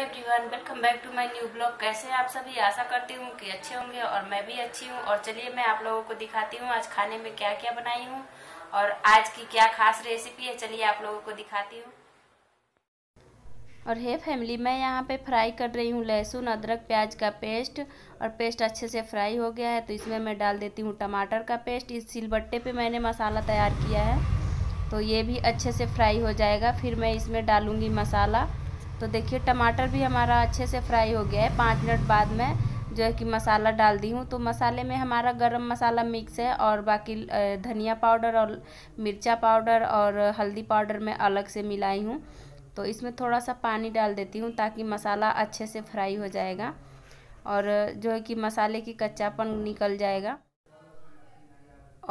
hi everyone welcome back to my new blog कैसे हैं आप सभी आशा करती हूँ कि अच्छे होंगे और मैं भी अच्छी हूँ और चलिए मैं आप लोगों को दिखाती हूँ आज खाने में क्या क्या बनाई हूँ और आज की क्या खास रेसिपी है चलिए आप लोगों को दिखाती हूँ और हे फैमिली मैं यहाँ पे फ्राई कर रही हूँ लहसुन अदरक प्याज का पेस्ट और पेस्ट अच्छे से फ्राई हो गया है तो इसमें मैं डाल देती हूँ टमाटर का पेस्ट इस सिलबट्टे पर मैंने मसाला तैयार किया है तो ये भी अच्छे से फ्राई हो जाएगा फिर मैं इसमें डालूँगी मसाला तो देखिए टमाटर भी हमारा अच्छे से फ्राई हो गया है पाँच मिनट बाद में जो है कि मसाला डाल दी हूँ तो मसाले में हमारा गरम मसाला मिक्स है और बाकी धनिया पाउडर और मिर्चा पाउडर और हल्दी पाउडर मैं अलग से मिलाई हूँ तो इसमें थोड़ा सा पानी डाल देती हूँ ताकि मसाला अच्छे से फ्राई हो जाएगा और जो है कि मसाले की कच्चापन निकल जाएगा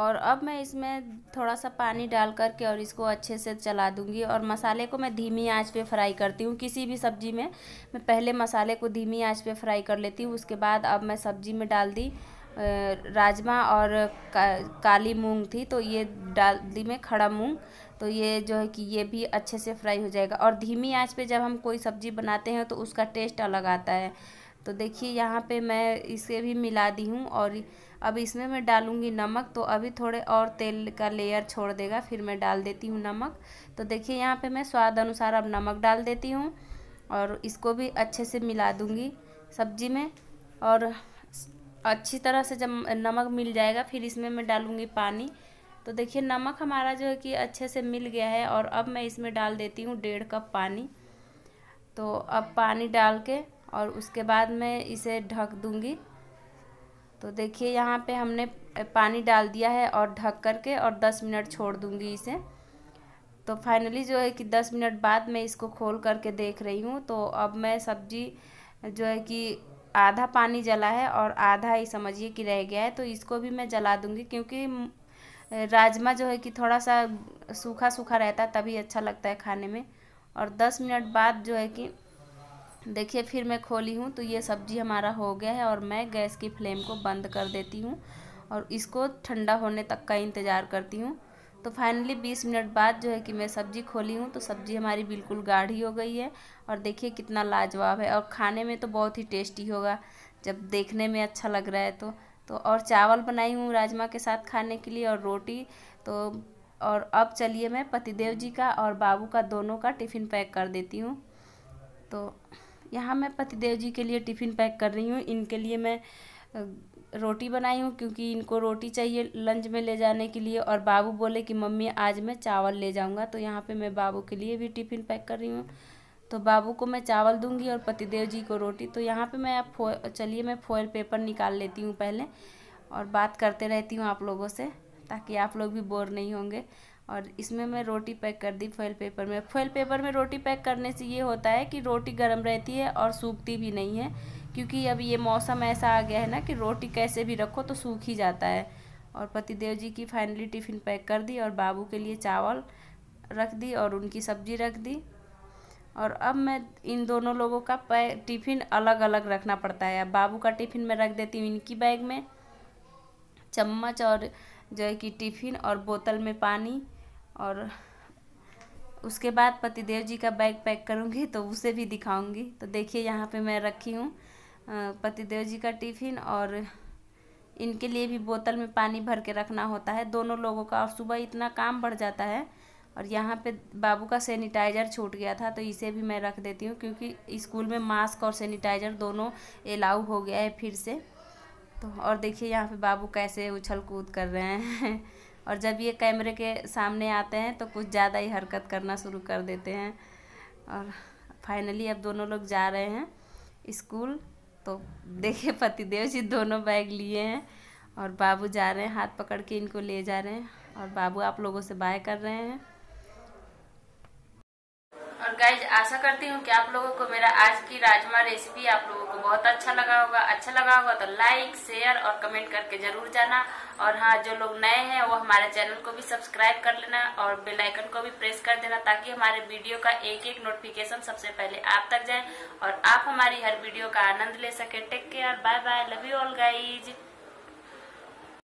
और अब मैं इसमें थोड़ा सा पानी डाल कर के और इसको अच्छे से चला दूंगी और मसाले को मैं धीमी आंच पे फ्राई करती हूँ किसी भी सब्ज़ी में मैं पहले मसाले को धीमी आंच पे फ्राई कर लेती हूँ उसके बाद अब मैं सब्ज़ी में डाल दी राजमा और का, काली मूंग थी तो ये डाल दी मैं खड़ा मूंग तो ये जो है कि ये भी अच्छे से फ्राई हो जाएगा और धीमी आँच पर जब हम कोई सब्ज़ी बनाते हैं तो उसका टेस्ट अलग आता है तो देखिए यहाँ पर मैं इसे भी मिला दी हूँ और अब इसमें मैं डालूँगी नमक तो अभी थोड़े और तेल का लेयर छोड़ देगा फिर मैं डाल देती हूँ नमक तो देखिए यहाँ पे मैं स्वाद अनुसार अब नमक डाल देती हूँ और इसको भी अच्छे से मिला दूँगी सब्जी में और अच्छी तरह से जब नमक मिल जाएगा फिर इसमें मैं डालूँगी पानी तो देखिए नमक हमारा जो है कि अच्छे से मिल गया है और अब मैं इसमें डाल देती हूँ डेढ़ कप पानी तो अब पानी डाल के और उसके बाद मैं इसे ढक दूँगी तो देखिए यहाँ पे हमने पानी डाल दिया है और ढक कर के और दस मिनट छोड़ दूँगी इसे तो फाइनली जो है कि दस मिनट बाद मैं इसको खोल करके देख रही हूँ तो अब मैं सब्ज़ी जो है कि आधा पानी जला है और आधा ही समझिए कि रह गया है तो इसको भी मैं जला दूँगी क्योंकि राजमा जो है कि थोड़ा सा सूखा सूखा रहता है तभी अच्छा लगता है खाने में और दस मिनट बाद जो है कि देखिए फिर मैं खोली हूँ तो ये सब्ज़ी हमारा हो गया है और मैं गैस की फ्लेम को बंद कर देती हूँ और इसको ठंडा होने तक का इंतज़ार करती हूँ तो फाइनली 20 मिनट बाद जो है कि मैं सब्ज़ी खोली हूँ तो सब्ज़ी हमारी बिल्कुल गाढ़ी हो गई है और देखिए कितना लाजवाब है और खाने में तो बहुत ही टेस्टी होगा जब देखने में अच्छा लग रहा है तो तो और चावल बनाई हूँ राजमा के साथ खाने के लिए और रोटी तो और अब चलिए मैं पतिदेव जी का और बाबू का दोनों का टिफ़िन पैक कर देती हूँ तो यहाँ मैं पतिदेव जी के लिए टिफ़िन पैक कर रही हूँ इनके लिए मैं रोटी बनाई हूँ क्योंकि इनको रोटी चाहिए लंच में ले जाने के लिए और बाबू बोले कि मम्मी आज मैं चावल ले जाऊँगा तो यहाँ पे मैं बाबू के लिए भी टिफ़िन पैक कर रही हूँ तो बाबू को मैं चावल दूंगी और पतिदेव जी को रोटी तो यहाँ पे मैं फो चलिए मैं फॉयल पेपर निकाल लेती हूँ पहले और बात करते रहती हूँ आप लोगों से ताकि आप लोग भी बोर नहीं होंगे और इसमें मैं रोटी पैक कर दी फॉइल पेपर में फॉइल पेपर में रोटी पैक करने से ये होता है कि रोटी गर्म रहती है और सूखती भी नहीं है क्योंकि अब ये मौसम ऐसा आ गया है ना कि रोटी कैसे भी रखो तो सूख ही जाता है और पतिदेव जी की फाइनली टिफ़िन पैक कर दी और बाबू के लिए चावल रख दी और उनकी सब्जी रख दी और अब मैं इन दोनों लोगों का पैक टिफ़िन अलग अलग रखना पड़ता है अब बाबू का टिफ़िन मैं रख देती हूँ इनकी बैग में चम्मच और जो है कि टिफ़िन और बोतल में पानी और उसके बाद पतिदेव जी का बैग पैक करूँगी तो उसे भी दिखाऊँगी तो देखिए यहाँ पे मैं रखी हूँ पतिदेव जी का टिफ़िन और इनके लिए भी बोतल में पानी भर के रखना होता है दोनों लोगों का और सुबह इतना काम बढ़ जाता है और यहाँ पे बाबू का सैनिटाइज़र छूट गया था तो इसे भी मैं रख देती हूँ क्योंकि स्कूल में मास्क और सैनिटाइज़र दोनों अलाउ हो गया है फिर से तो और देखिए यहाँ पे बाबू कैसे उछल कूद कर रहे हैं और जब ये कैमरे के सामने आते हैं तो कुछ ज़्यादा ही हरकत करना शुरू कर देते हैं और फाइनली अब दोनों लोग जा रहे हैं स्कूल तो देखिए पतिदेव जी दोनों बैग लिए हैं और बाबू जा रहे हैं हाथ पकड़ के इनको ले जा रहे हैं और बाबू आप लोगों से बाय कर रहे हैं गाइज आशा करती हूँ कि आप लोगों को मेरा आज की राजमा रेसिपी आप लोगों को बहुत अच्छा लगा होगा अच्छा लगा होगा तो लाइक शेयर और कमेंट करके जरूर जाना और हाँ जो लोग नए हैं वो हमारे चैनल को भी सब्सक्राइब कर लेना और बेल आइकन को भी प्रेस कर देना ताकि हमारे वीडियो का एक एक नोटिफिकेशन सबसे पहले आप तक जाए और आप हमारी हर वीडियो का आनंद ले सके take care bye bye love you all guys